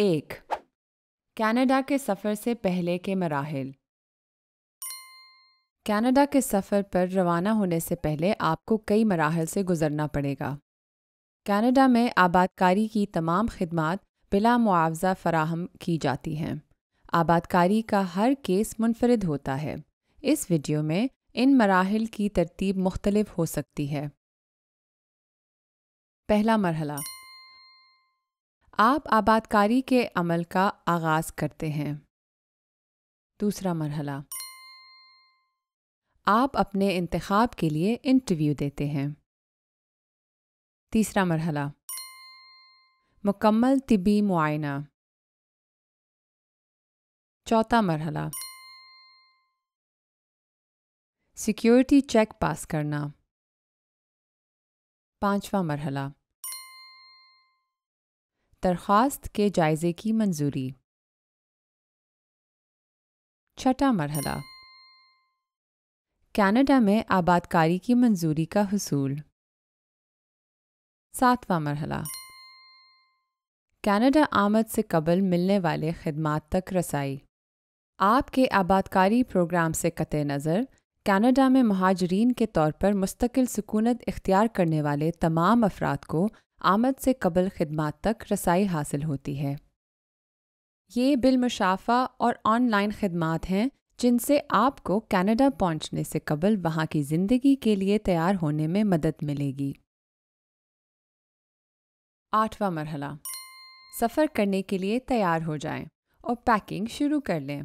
एक कनाडा के सफ़र से पहले के मराहल कनाडा के सफ़र पर रवाना होने से पहले आपको कई मराहल से गुजरना पड़ेगा कनाडा में आबादकारी की तमाम खदमात बिला मुआवजा फराहम की जाती हैं आबादकारी का हर केस मुनफरद होता है इस वीडियो में इन मराहल की तरतीब मुख्तलिफ हो सकती है पहला मरहला आप आबादकारी के अमल का आगाज़ करते हैं दूसरा मरहला आप अपने इंतखब के लिए इंटरव्यू देते हैं तीसरा मरहला मुकम्मल तिबी मुआयना चौथा मरहला सिक्योरिटी चेक पास करना पांचवा मरहला दरख्वास्त के जायज़े की मंजूरी छठा मरहला कनाडा में आबादकारी की मंजूरी का हसूल सातवां मरहला कनाडा आमद से कबल मिलने वाले खदमात तक रसाई आपके आबादकारी प्रोग्राम से कत नज़र कनाडा में महाजरीन के तौर पर मुस्तकिल सुकूनत इख्तियार करने वाले तमाम अफराद को आमद से कबल खदम तक रसाई हासिल होती है ये बिलमशाफ़ा और ऑनलाइन खदमात हैं जिनसे आपको कनाडा पहुंचने से कबल वहां की ज़िंदगी के लिए तैयार होने में मदद मिलेगी आठवां मरहला सफ़र करने के लिए तैयार हो जाएं और पैकिंग शुरू कर लें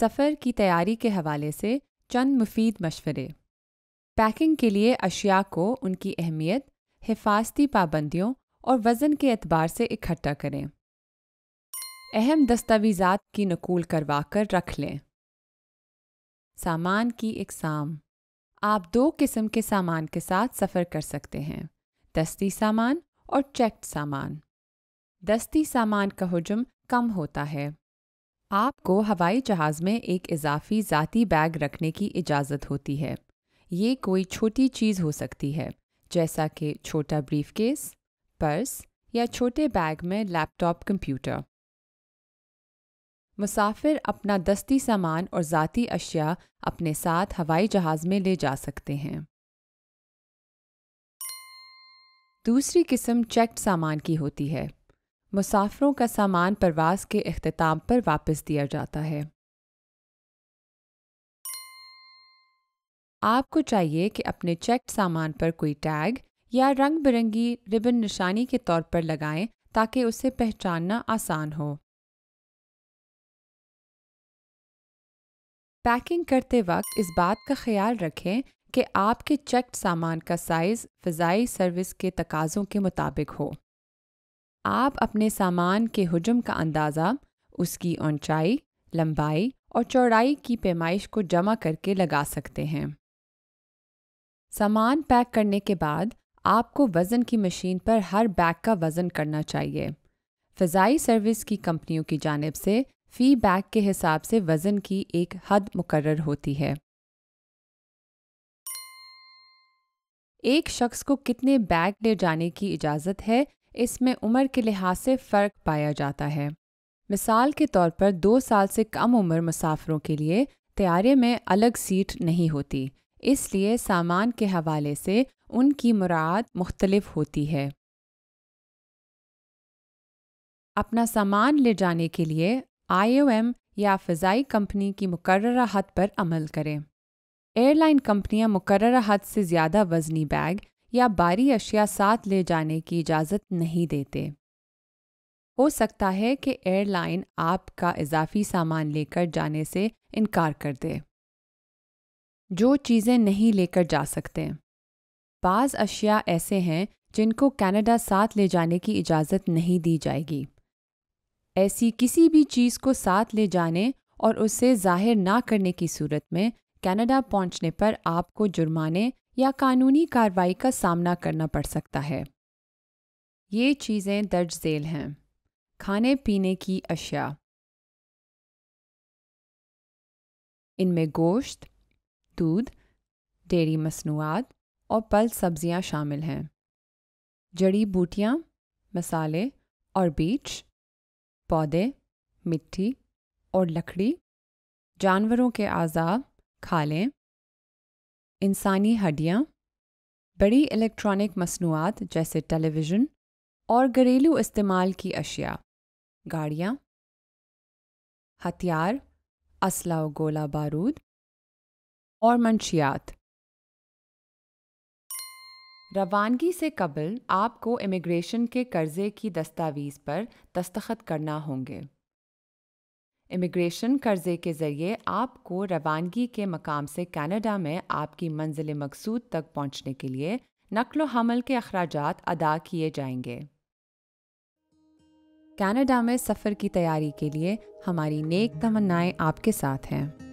सफ़र की तैयारी के हवाले से चंद मुफीद मशवरे पैकिंग के लिए अशिया को उनकी अहमियत हिफाजती पाबंदियों और वज़न के अतबार से इकट्ठा करें अहम दस्तावीज़ा की नकूल करवा कर रख लें सामान की इकसाम आप दो किस्म के सामान के साथ सफ़र कर सकते हैं दस्ती सामान और चेक्ड सामान दस्ती सामान का हजम कम होता है आपको हवाई जहाज़ में एक इजाफी ज़ाती बैग रखने की इजाज़त होती है ये कोई छोटी चीज़ हो सकती है जैसा कि छोटा ब्रीफकेस, पर्स या छोटे बैग में लैपटॉप कंप्यूटर मुसाफिर अपना दस्ती सामान और ज़ाती अशिया अपने साथ हवाई जहाज़ में ले जा सकते हैं दूसरी किस्म चेक्ड सामान की होती है मुसाफिरों का सामान परवाज के अख्ताम पर वापस दिया जाता है आपको चाहिए कि अपने चेक्ड सामान पर कोई टैग या रंग बिरंगी रिबन निशानी के तौर पर लगाएं ताकि उसे पहचानना आसान हो पैकिंग करते वक्त इस बात का ख्याल रखें कि आपके चेक्ड सामान का साइज़ फ़जाई सर्विस के तकाज़ों के मुताबिक हो आप अपने सामान के हजम का अंदाज़ा उसकी ऊंचाई, लंबाई और चौड़ाई की पैमाइश को जमा करके लगा सकते हैं सामान पैक करने के बाद आपको वज़न की मशीन पर हर बैग का वज़न करना चाहिए फ़जाई सर्विस की कंपनियों की जानब से फ़ी बैग के हिसाब से वज़न की एक हद मुकर होती है एक शख्स को कितने बैग ले जाने की इजाज़त है इसमें उम्र के लिहाज से फ़र्क पाया जाता है मिसाल के तौर पर दो साल से कम उम्र मुसाफरों के लिए तैयारे में अलग सीट नहीं होती इसलिए सामान के हवाले से उनकी मुराद मुख्तलिफ होती है अपना सामान ले जाने के लिए आईओएम या फ़जाई कंपनी की मुकर हद पर अमल करें एयरलाइन कंपनियां मुकर हद से ज़्यादा वजनी बैग या बारी अशिया साथ ले जाने की इजाज़त नहीं देते हो सकता है कि एयरलाइन आपका इजाफी सामान लेकर जाने से इनकार कर दे जो चीज़ें नहीं लेकर जा सकते बाज़ अशिया ऐसे हैं जिनको कनाडा साथ ले जाने की इजाज़त नहीं दी जाएगी ऐसी किसी भी चीज़ को साथ ले जाने और उसे जाहिर ना करने की सूरत में कनाडा पहुंचने पर आपको जुर्माने या कानूनी कार्रवाई का सामना करना पड़ सकता है ये चीज़ें दर्ज झेल हैं खाने पीने की अशिया इनमें गोश्त दूध डेयरी मसनूआत और पल सब्जियां शामिल हैं जड़ी बूटियां मसाले और बीज पौधे मिट्टी और लकड़ी जानवरों के आज़ा खालें इंसानी हड्डियाँ बड़ी इलेक्ट्रॉनिक मसनूआत जैसे टेलीविज़न और घरेलू इस्तेमाल की अशिया गाड़ियाँ हथियार असला गोला बारूद और मंशियात रवानगी से कबल आपको इमिग्रेशन के कर्ज़े की दस्तावीज़ पर दस्तखत करना होंगे इमिग्रेशन कर्ज़े के ज़रिए आपको रवानगी के मकाम से कनाडा में आपकी मंजिल मकसूद तक पहुंचने के लिए नकलो हमल के अखराज अदा किए जाएंगे कनाडा में सफ़र की तैयारी के लिए हमारी नेक तमन्नाएं आपके साथ हैं